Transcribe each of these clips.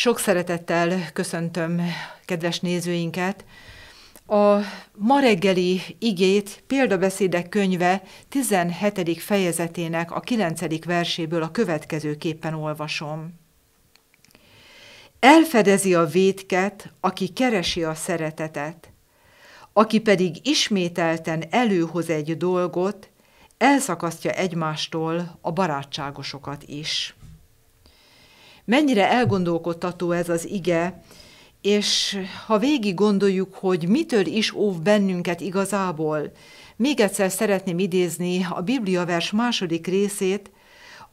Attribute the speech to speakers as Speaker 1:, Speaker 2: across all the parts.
Speaker 1: Sok szeretettel köszöntöm kedves nézőinket. A ma reggeli igét példabeszédek könyve 17. fejezetének a 9. verséből a következőképpen olvasom. Elfedezi a védket, aki keresi a szeretetet, aki pedig ismételten előhoz egy dolgot, elszakasztja egymástól a barátságosokat is. Mennyire elgondolkodtató ez az ige, és ha végig gondoljuk, hogy mitől is óv bennünket igazából, még egyszer szeretném idézni a Biblia vers második részét,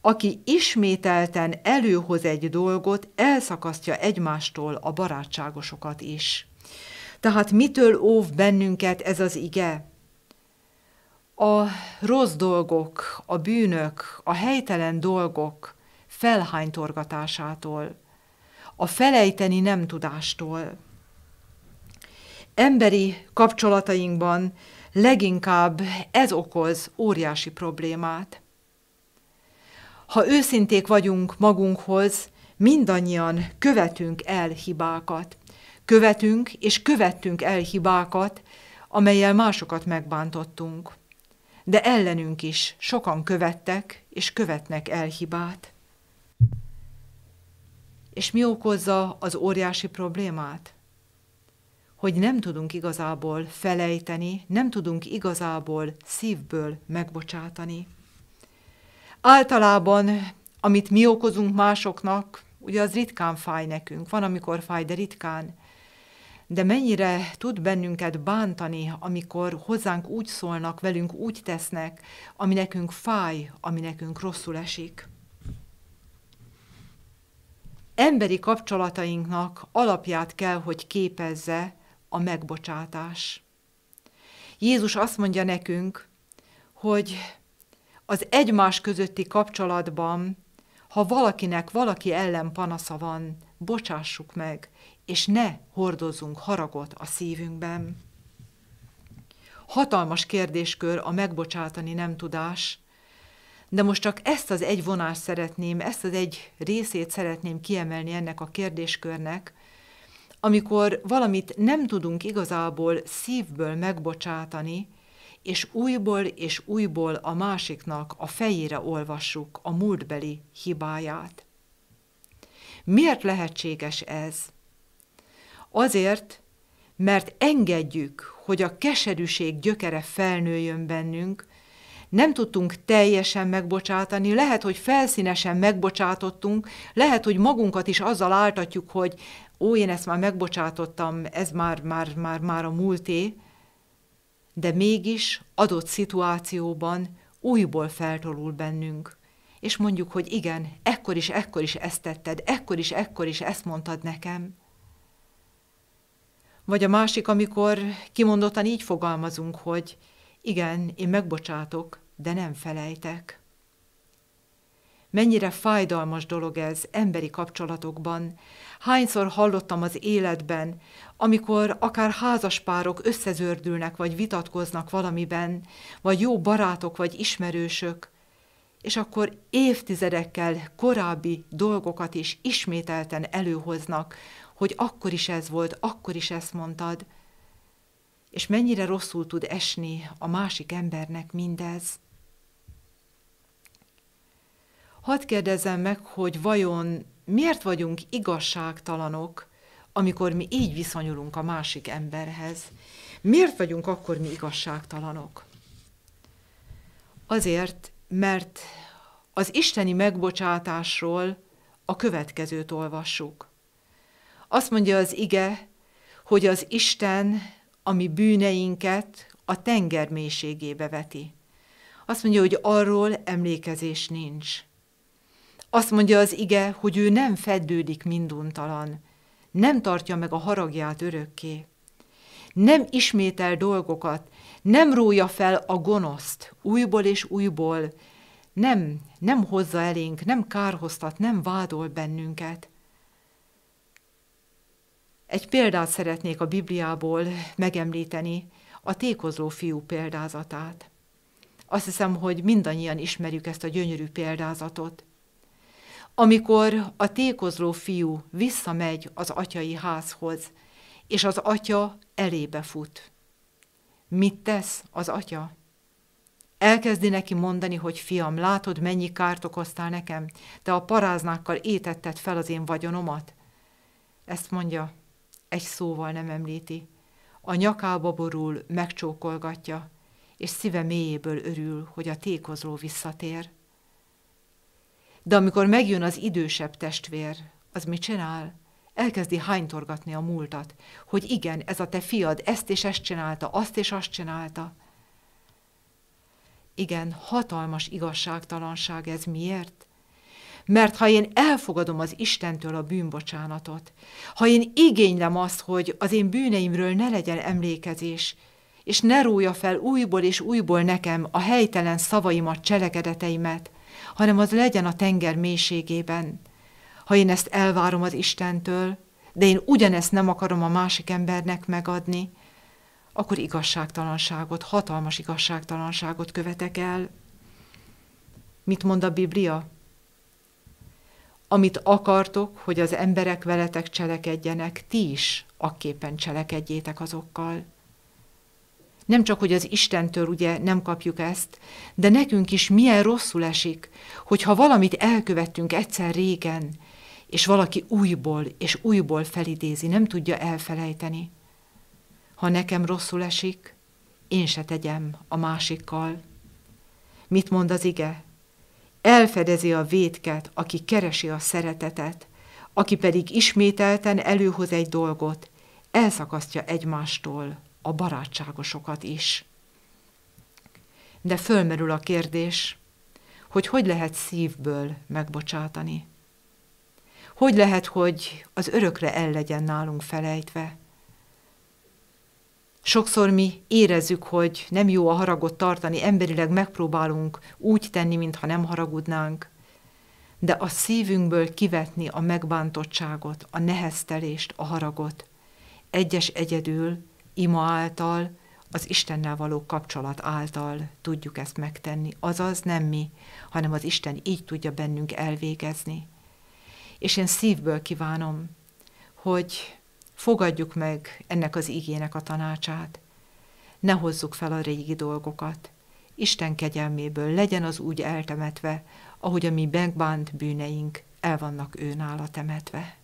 Speaker 1: aki ismételten előhoz egy dolgot, elszakasztja egymástól a barátságosokat is. Tehát mitől óv bennünket ez az ige? A rossz dolgok, a bűnök, a helytelen dolgok, felhánytorgatásától, a felejteni nem tudástól. Emberi kapcsolatainkban leginkább ez okoz óriási problémát. Ha őszinték vagyunk magunkhoz, mindannyian követünk el hibákat. Követünk és követtünk el hibákat, amelyel másokat megbántottunk. De ellenünk is sokan követtek és követnek el hibát. És mi okozza az óriási problémát? Hogy nem tudunk igazából felejteni, nem tudunk igazából szívből megbocsátani. Általában, amit mi okozunk másoknak, ugye az ritkán fáj nekünk, van, amikor fáj, de ritkán. De mennyire tud bennünket bántani, amikor hozzánk úgy szólnak, velünk úgy tesznek, ami nekünk fáj, ami nekünk rosszul esik emberi kapcsolatainknak alapját kell, hogy képezze a megbocsátás. Jézus azt mondja nekünk, hogy az egymás közötti kapcsolatban, ha valakinek valaki ellen panasza van, bocsássuk meg, és ne hordozunk haragot a szívünkben. Hatalmas kérdéskör a megbocsátani nem tudás, de most csak ezt az egy vonást szeretném, ezt az egy részét szeretném kiemelni ennek a kérdéskörnek, amikor valamit nem tudunk igazából szívből megbocsátani, és újból és újból a másiknak a fejére olvassuk a múltbeli hibáját. Miért lehetséges ez? Azért, mert engedjük, hogy a keserűség gyökere felnőjön bennünk, nem tudtunk teljesen megbocsátani, lehet, hogy felszínesen megbocsátottunk, lehet, hogy magunkat is azzal áltatjuk, hogy ó, én ezt már megbocsátottam, ez már, már, már, már a múlté, de mégis adott szituációban újból feltolul bennünk. És mondjuk, hogy igen, ekkor is, ekkor is ezt tetted, ekkor is, ekkor is ezt mondtad nekem. Vagy a másik, amikor kimondottan így fogalmazunk, hogy igen, én megbocsátok, de nem felejtek. Mennyire fájdalmas dolog ez emberi kapcsolatokban. Hányszor hallottam az életben, amikor akár házaspárok összezördülnek vagy vitatkoznak valamiben, vagy jó barátok vagy ismerősök, és akkor évtizedekkel korábbi dolgokat is ismételten előhoznak, hogy akkor is ez volt, akkor is ezt mondtad – és mennyire rosszul tud esni a másik embernek mindez. Hadd kérdezem meg, hogy vajon miért vagyunk igazságtalanok, amikor mi így viszonyulunk a másik emberhez? Miért vagyunk akkor mi igazságtalanok? Azért, mert az isteni megbocsátásról a következőt olvassuk. Azt mondja az ige, hogy az Isten ami bűneinket a tenger mélységébe veti. Azt mondja, hogy arról emlékezés nincs. Azt mondja az ige, hogy ő nem feddődik minduntalan, nem tartja meg a haragját örökké, nem ismétel dolgokat, nem rója fel a gonoszt újból és újból, nem, nem hozza elénk, nem kárhoztat, nem vádol bennünket, egy példát szeretnék a Bibliából megemlíteni, a tékozló fiú példázatát. Azt hiszem, hogy mindannyian ismerjük ezt a gyönyörű példázatot. Amikor a tékozló fiú visszamegy az atyai házhoz, és az atya elébe fut. Mit tesz az atya? Elkezdi neki mondani, hogy fiam, látod, mennyi kárt okoztál nekem, te a paráznákkal étetted fel az én vagyonomat. Ezt mondja egy szóval nem említi. A nyakába borul, megcsókolgatja, és szíve mélyéből örül, hogy a tékozló visszatér. De amikor megjön az idősebb testvér, az mit csinál? Elkezdi hánytorgatni a múltat, hogy igen, ez a te fiad ezt és ezt csinálta, azt és azt csinálta. Igen, hatalmas igazságtalanság ez miért? Mert ha én elfogadom az Istentől a bűnbocsánatot, ha én igénylem azt, hogy az én bűneimről ne legyen emlékezés, és ne rója fel újból és újból nekem a helytelen szavaimat, cselekedeteimet, hanem az legyen a tenger mélységében. Ha én ezt elvárom az Istentől, de én ugyanezt nem akarom a másik embernek megadni, akkor igazságtalanságot, hatalmas igazságtalanságot követek el. Mit mond a Biblia? amit akartok, hogy az emberek veletek cselekedjenek, ti is akképpen cselekedjétek azokkal. Nem csak, hogy az Istentől ugye nem kapjuk ezt, de nekünk is milyen rosszul esik, hogyha valamit elkövettünk egyszer régen, és valaki újból és újból felidézi, nem tudja elfelejteni. Ha nekem rosszul esik, én se tegyem a másikkal. Mit mond az ige? Elfedezi a vétket, aki keresi a szeretetet, aki pedig ismételten előhoz egy dolgot, elszakasztja egymástól a barátságosokat is. De fölmerül a kérdés, hogy hogy lehet szívből megbocsátani? Hogy lehet, hogy az örökre el legyen nálunk felejtve? Sokszor mi érezzük, hogy nem jó a haragot tartani, emberileg megpróbálunk úgy tenni, mintha nem haragudnánk, de a szívünkből kivetni a megbántottságot, a neheztelést, a haragot, egyes egyedül, ima által, az Istennel való kapcsolat által tudjuk ezt megtenni. Azaz nem mi, hanem az Isten így tudja bennünk elvégezni. És én szívből kívánom, hogy Fogadjuk meg ennek az igének a tanácsát. Ne hozzuk fel a régi dolgokat. Isten kegyelméből legyen az úgy eltemetve, ahogy a mi megbánt bűneink el vannak őnála temetve.